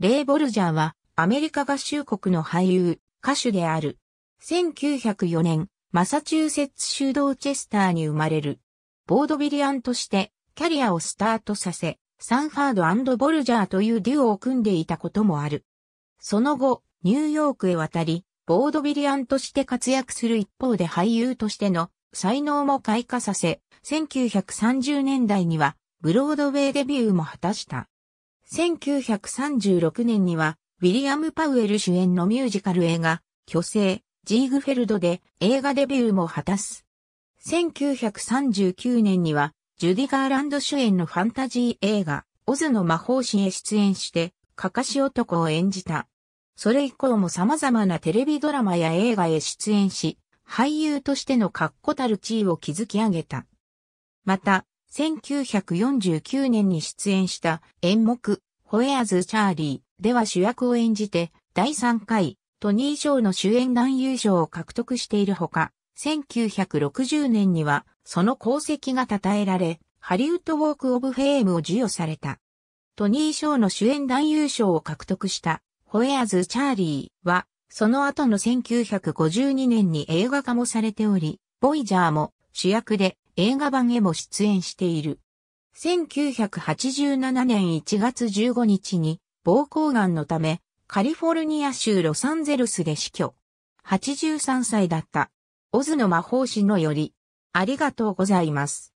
レイ・ボルジャーはアメリカ合衆国の俳優、歌手である。1904年、マサチューセッツ州ドーチェスターに生まれる。ボードビリアンとしてキャリアをスタートさせ、サンファードボルジャーというデュオを組んでいたこともある。その後、ニューヨークへ渡り、ボードビリアンとして活躍する一方で俳優としての才能も開花させ、1930年代にはブロードウェイデビューも果たした。1936年には、ウィリアム・パウエル主演のミュージカル映画、巨星、ジーグフェルドで映画デビューも果たす。1939年には、ジュディ・ガーランド主演のファンタジー映画、オズの魔法師へ出演して、かかし男を演じた。それ以降も様々なテレビドラマや映画へ出演し、俳優としての確固たる地位を築き上げた。また、1949年に出演した演目、ホエアズ・チャーリーでは主役を演じて、第3回、トニー賞の主演男優賞を獲得しているほか、1960年には、その功績が称えられ、ハリウッドウォーク・オブ・フェームを授与された。トニー賞の主演男優賞を獲得した、ホエアズ・チャーリーは、その後の1952年に映画化もされており、ボイジャーも主役で映画版へも出演している。1987年1月15日に膀胱癌のためカリフォルニア州ロサンゼルスで死去。83歳だった。オズの魔法師のより。ありがとうございます。